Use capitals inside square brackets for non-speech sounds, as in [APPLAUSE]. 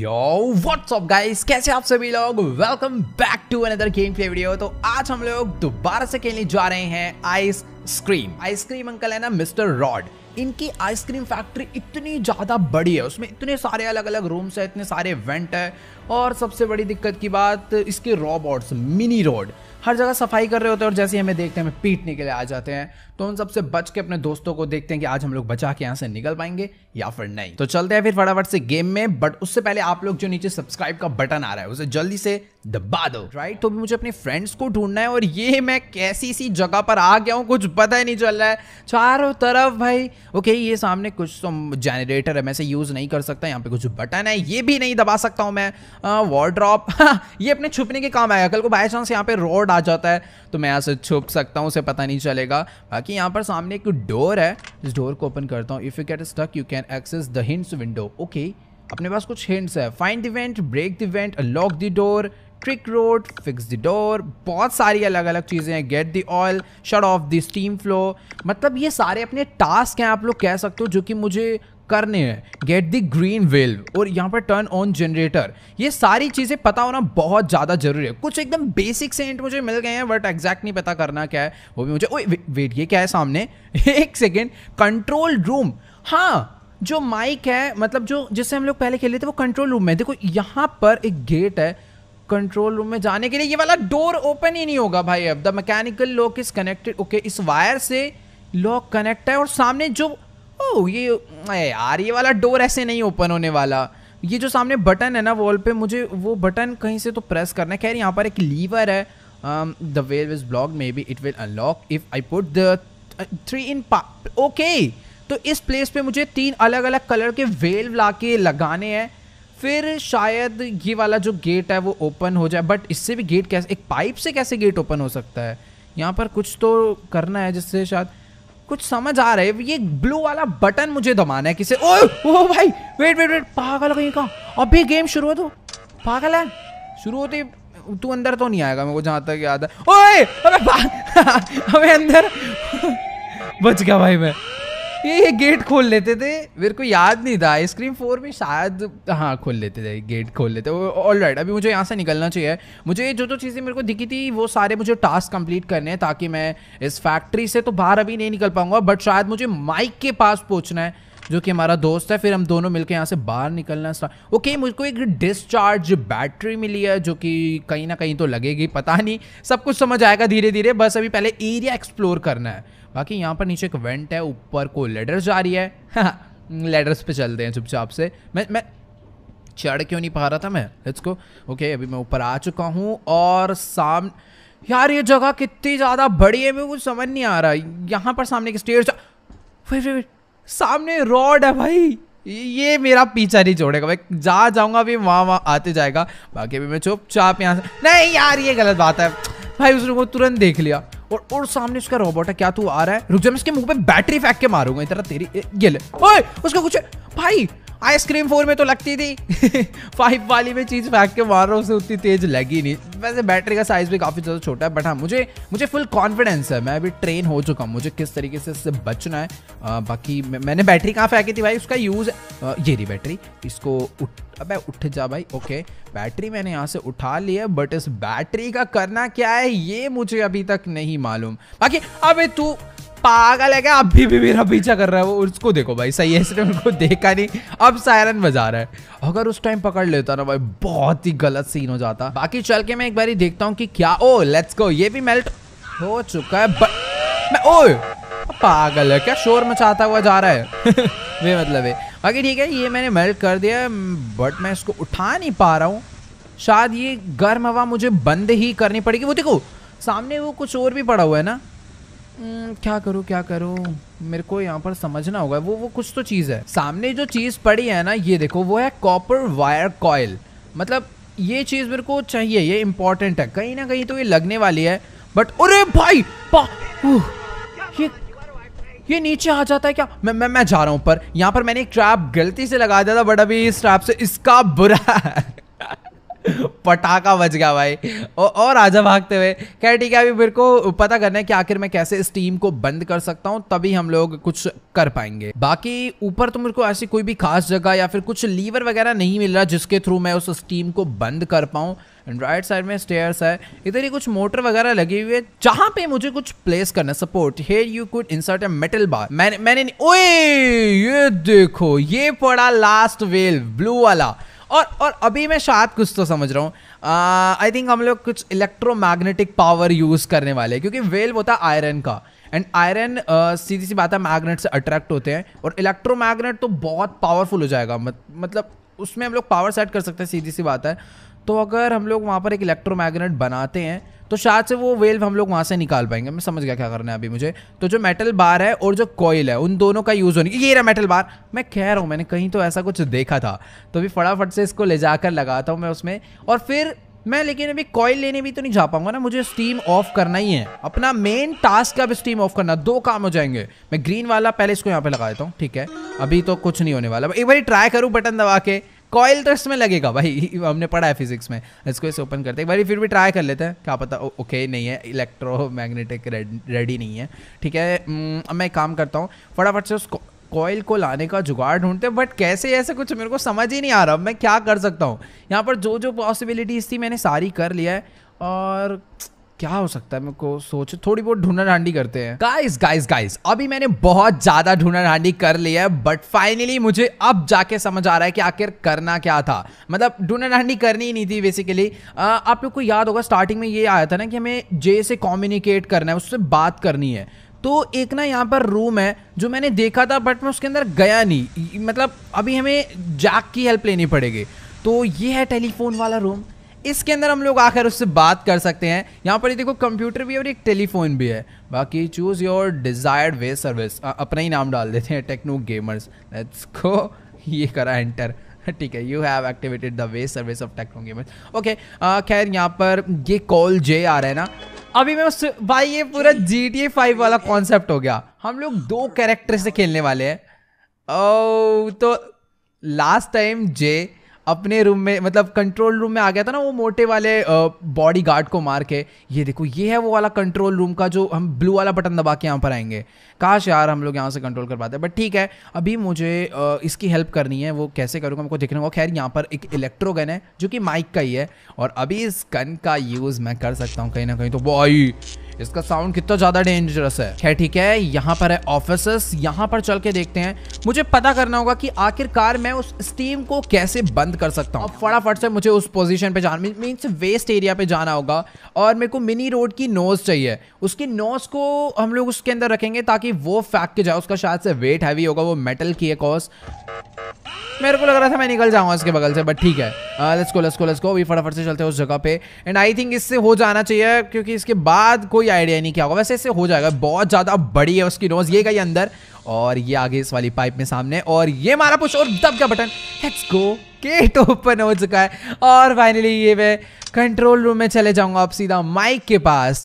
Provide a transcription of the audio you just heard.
what's up guys? कैसे आप सभी लोग welcome back to another gameplay video तो आज हम लोग दोबारा से खेलने जा रहे हैं आइसक्रीम आइसक्रीम अंकल है ना मिस्टर रॉड इनकी आइसक्रीम फैक्ट्री इतनी ज़्यादा बड़ी है उसमें इतने सारे अलग अलग रूम्स है इतने सारे इवेंट है और सबसे बड़ी दिक्कत की बात इसके रोबोट्स मिनी रोड हर जगह सफाई कर रहे होते हैं और जैसे ही हमें देखते हैं हमें पीटने के लिए आ जाते हैं तो उन सबसे बच के अपने दोस्तों को देखते हैं कि आज हम लोग बचा के यहाँ से निकल पाएंगे या फिर नहीं तो चलते हैं फिर फटाफट से गेम में बट उससे पहले आप लोग जो नीचे सब्सक्राइब का बटन आ रहा है उसे जल्दी से दबा राइट तो भी मुझे अपने फ्रेंड्स को ढूंढना है और ये मैं कैसी सी जगह पर आ गया हूँ कुछ पता ही नहीं चल रहा है चारों तरफ भाई ओके ये सामने कुछ तो जनरेटर है मैं से यूज़ नहीं कर सकता यहाँ पे कुछ बटन है ये भी नहीं दबा सकता हूँ मैं वार्ड्रॉप हाँ, [LAUGHS] हाँ, ये अपने छुपने के काम आएगा कल को बाई चांस यहाँ पे रोड आ जाता है तो मैं यहाँ से छुप सकता हूँ उसे पता नहीं चलेगा बाकी यहाँ पर सामने एक डोर है इस डोर को ओपन करता हूँ if you get stuck you can access the hints window okay अपने पास कुछ हिंट्स है find the event break the event lock the door crick rod fix the door बहुत सारी अलग अलग चीज़ें हैं get the oil shut off the steam flow मतलब ये सारे अपने टास्क हैं आप लोग कह सकते हो जो कि मुझे करने हैं गेट दी ग्रीन वेल्व और यहाँ पर टर्न ऑन जनरेटर ये सारी चीज़ें पता होना बहुत ज़्यादा जरूरी है कुछ एकदम बेसिक से इंट मुझे मिल गए हैं बट एग्जैक्ट नहीं पता करना क्या है वो भी मुझे ओ, वे, वेट ये क्या है सामने [LAUGHS] एक सेकेंड कंट्रोल रूम हाँ जो माइक है मतलब जो जिससे हम लोग पहले खेले थे वो कंट्रोल रूम में देखो यहाँ पर एक गेट है कंट्रोल रूम में जाने के लिए ये वाला डोर ओपन ही नहीं होगा भाई अब the mechanical lock is connected okay इस वायर से लॉक कनेक्ट है और सामने जो ओ oh, ये यार ये वाला डोर ऐसे नहीं ओपन होने वाला ये जो सामने बटन है ना वॉल पे मुझे वो बटन कहीं से तो प्रेस करना है खैर यहाँ पर एक लीवर है the way is block maybe it will unlock if I put the three in okay तो इस प्लेस पे मुझे तीन अलग अलग कलर के वेल्व ला के लगाने हैं फिर शायद ये वाला जो गेट है वो ओपन हो जाए बट इससे भी गेट कैसे एक पाइप से कैसे गेट ओपन हो सकता है यहाँ पर कुछ तो करना है जिससे शायद कुछ समझ आ रहा है ये ब्लू वाला बटन मुझे दबाना है किसे ओ ओ भाई वेट वेट वेट पागल कहीं का अभी गेम शुरू हो तो पागल है शुरू होते तू अंदर तो नहीं आएगा मेरे को जहाँ तक याद है ओए अबे [LAUGHS] अबे अंदर [LAUGHS] बच गया भाई मैं ये ये गेट खोल लेते थे मेरे को याद नहीं था आइसक्रीम फोर में शायद हाँ खोल लेते थे गेट खोल लेते ऑल राइट अभी मुझे यहाँ से निकलना चाहिए मुझे जो जो चीज़ें मेरे को दिखी थी वो सारे मुझे टास्क कंप्लीट करने हैं ताकि मैं इस फैक्ट्री से तो बाहर अभी नहीं निकल पाऊंगा बट शायद मुझे माइक के पास पहुँचना है जो कि हमारा दोस्त है फिर हम दोनों मिलकर यहाँ से बाहर निकलना स्टार्ट ओके मुझको एक डिस्चार्ज बैटरी मिली है जो कि कहीं ना कहीं तो लगेगी पता नहीं सब कुछ समझ आएगा धीरे धीरे बस अभी पहले एरिया एक्सप्लोर करना है बाकी यहाँ पर नीचे एक वेंट है ऊपर को लेडर जा रही है लेडर्स [LAUGHS] पे चलते हैं चुपचाप से मैं मैं चढ़ क्यों नहीं पा रहा था मैं लेट्स गो ओके अभी मैं ऊपर आ चुका हूँ और साम यार ये जगह कितनी ज़्यादा बड़ी है मेरे को समझ नहीं आ रहा यहाँ पर सामने की स्टेज फिर सामने रॉड है भाई ये मेरा पीछा नहीं छोड़ेगा भाई जा जाऊंगा अभी वहां वहां आते जाएगा बाकी अभी मैं चुपचाप यहाँ से नहीं यार ये गलत बात है भाई उसने को तुरंत देख लिया और और सामने उसका रोबोट है क्या तू आ रहा है रुक जा मैं इसके मुंह पे बैटरी फेंक के मारूंगा इतना तेरी गिल ओए उसका कुछ भाई आइसक्रीम फोर में तो लगती थी फाइव [LAUGHS] वाली में चीज़ फेंक के मार रहा हूँ उसे उतनी तेज लगी नहीं वैसे बैटरी का साइज़ भी काफ़ी ज़्यादा छोटा है बट हाँ मुझे मुझे फुल कॉन्फिडेंस है मैं अभी ट्रेन हो चुका हूँ मुझे किस तरीके से इससे बचना है आ, बाकी मैंने बैटरी कहाँ फेंकी थी भाई उसका यूज़ ये रही बैटरी इसको उठ अब उठ जा भाई ओके बैटरी मैंने यहाँ से उठा लिया बट इस बैटरी का करना क्या है ये मुझे अभी तक नहीं मालूम बाकी अब तू पागल है क्या अभी भी, भी मेरा पीछा कर रहा है वो उसको देखो भाई सही है इसने उनको देखा नहीं अब सायरन बजा रहा है अगर उस टाइम पकड़ लेता ना भाई बहुत ही गलत सीन हो जाता बाकी चल के मैं एक बार देखता हूँ कि क्या ओ लेट्स गो ये भी मेल्ट हो चुका है मैं ओ पागल है क्या शोर मचाता हुआ जा रहा है [LAUGHS] वे मतलब है बाकी ठीक है ये मैंने मेल्ट कर दिया बट मैं इसको उठा नहीं पा रहा हूँ शायद ये गर्म हवा मुझे बंद ही करनी पड़ेगी वो देखो सामने वो कुछ और भी पड़ा हुआ है ना हम्म, क्या करूँ क्या करूँ मेरे को यहाँ पर समझना होगा वो वो कुछ तो चीज़ है सामने जो चीज़ पड़ी है ना ये देखो वो है कॉपर वायर कॉयल मतलब ये चीज़ मेरे को चाहिए ये इम्पोर्टेंट है कहीं ना कहीं तो ये लगने वाली है बट अरे भाई पा ये ये नीचे आ जाता है क्या मैं मैं मैं जा रहा हूँ पर यहाँ पर मैंने एक ट्रैप गलती से लगा दिया था बट अभी इस ट्रैप से इसका बुरा है पटाखा बच गया भाई और आजा भागते हुए खैर ठीक है अभी मेरे को पता करना है कि आखिर मैं कैसे इस टीम को बंद कर सकता हूँ तभी हम लोग कुछ कर पाएंगे बाकी ऊपर तो मेरे को ऐसी कोई भी खास जगह या फिर कुछ लीवर वगैरह नहीं मिल रहा जिसके थ्रू मैं उस टीम को बंद कर पाऊँ एंड राइट साइड में स्टेयर्स है इधर ही कुछ मोटर वगैरह लगे हुए जहाँ पे मुझे कुछ प्लेस करना support here you could insert a metal bar मैंने मैंने ओए ये देखो ये पड़ा लास्ट वेल ब्लू वाला और और अभी मैं शायद कुछ तो समझ रहा हूँ आई थिंक हम लोग कुछ इलेक्ट्रोमैग्नेटिक पावर यूज़ करने वाले हैं क्योंकि वेल होता है आयरन का एंड आयरन सीधी सी बात है मैग्नेट से अट्रैक्ट होते हैं और इलेक्ट्रोमैग्नेट तो बहुत पावरफुल हो जाएगा मत, मतलब उसमें हम लोग पावर सेट कर सकते हैं सीधी सी बात है तो अगर हम लोग वहाँ पर एक इलेक्ट्रोमैग्नेट बनाते हैं तो शायद से वो वेल्व हम लोग वहाँ से निकाल पाएंगे मैं समझ गया क्या करना है अभी मुझे तो जो मेटल बार है और जो कॉयल है उन दोनों का यूज़ होने ये रहा मेटल बार मैं कह रहा हूँ मैंने कहीं तो ऐसा कुछ देखा था तो अभी फटाफट से इसको ले जाकर लगाता हूँ मैं उसमें और फिर मैं लेकिन अभी कॉयल लेने भी तो नहीं जा पाऊंगा ना मुझे स्टीम ऑफ करना ही है अपना मेन टास्क अब स्टीम ऑफ करना दो काम हो जाएंगे मैं ग्रीन वाला पहले इसको यहाँ पे लगा देता हूँ ठीक है अभी तो कुछ नहीं होने वाला एक बार ट्राई करूँ बटन दबा के कॉयल तो इसमें लगेगा भाई [LAUGHS] हमने पढ़ा है फिजिक्स में इसको इसे ओपन करते हैं भाई फिर भी ट्राई कर लेते हैं क्या पता ओ, ओके नहीं है इलेक्ट्रोमैग्नेटिक रेडी नहीं है ठीक है अब मैं काम करता हूँ फटाफट से उस कॉयल को लाने का जुगाड़ ढूंढते हैं बट कैसे ऐसे कुछ मेरे को समझ ही नहीं आ रहा मैं क्या कर सकता हूँ यहाँ पर जो जो पॉसिबिलिटीज़ थी मैंने सारी कर लिया है और क्या हो सकता है मेरे को सोच थोड़ी बहुत ढूंढन हांडी करते हैं गाइस गाइस गाइस अभी मैंने बहुत ज्यादा ढूंढन हांडी कर लिया है बट फाइनली मुझे अब जाके समझ आ रहा है कि आखिर करना क्या था मतलब ढूंढन हांडी करनी ही नहीं थी बेसिकली आप लोग को याद होगा स्टार्टिंग में ये आया था ना कि हमें जे से कॉम्युनिकेट करना है उससे बात करनी है तो एक ना यहाँ पर रूम है जो मैंने देखा था बट मैं उसके अंदर गया नहीं मतलब अभी हमें जैक की हेल्प लेनी पड़ेगी तो ये है टेलीफोन वाला रूम इसके अंदर हम लोग आकर उससे बात कर सकते हैं यहाँ पर ये देखो कंप्यूटर भी है और एक टेलीफोन भी है बाकी choose your desired way service अपना ही नाम डाल देते हैं टेक्नो गेमर्स लेट्स गो ये करा एंटर [LAUGHS] ठीक है you have activated the way service of Techno Gamers okay खैर यहाँ पर ये कॉल जे आ रहा है ना अभी मैं भाई ये पूरा जी टी ए फाइव वाला कॉन्सेप्ट हो गया हम लोग दो कैरेक्टर से खेलने वाले हैं ओ oh, तो लास्ट टाइम जे अपने रूम में मतलब कंट्रोल रूम में आ गया था ना वो मोटे वाले बॉडी गार्ड को मार के ये देखो ये है वो वाला कंट्रोल रूम का जो हम ब्लू वाला बटन दबा के यहाँ पर आएंगे काश यार हम लोग यहाँ से कंट्रोल कर पाते बट ठीक है अभी मुझे आ, इसकी हेल्प करनी है वो कैसे करूँगा हमको देखने को खैर यहाँ पर एक इलेक्ट्रो गन है जो कि माइक का ही है और अभी इस गन का यूज़ मैं कर सकता हूँ कहीं ना कहीं तो वो इसका साउंड कितना ज़्यादा डेंजरस है खैर ठीक है यहाँ पर है ऑफिस यहाँ पर चल के देखते हैं मुझे पता करना होगा कि आखिरकार मैं उस स्टीम को कैसे बंद कर सकता हूँ फटाफट से मुझे उस पोजीशन पे जाना मीन्स वेस्ट एरिया पे जाना होगा और मेरे को मिनी रोड की नोज चाहिए उसकी नोज को हम लोग उसके अंदर रखेंगे ताकि वो फैक के जाए उसका शायद से वेट हैवी होगा वो मेटल की है कॉज मेरे को लग रहा था मैं निकल जाऊंगा इसके बगल से बट ठीक है let's let's let's go go go अभी फटाफट से चलते हैं उस जगह पे एंड आई थिंक इससे हो जाना चाहिए क्योंकि इसके बाद कोई कोई आइडिया नहीं क्या होगा वैसे ऐसे हो जाएगा बहुत ज़्यादा बड़ी है उसकी नोज ये गई अंदर और ये आगे इस वाली पाइप में सामने और ये मारा पुश और दब का button let's go gate open हो चुका है और फाइनली ये मैं कंट्रोल रूम में चले जाऊंगा अब सीधा माइक के पास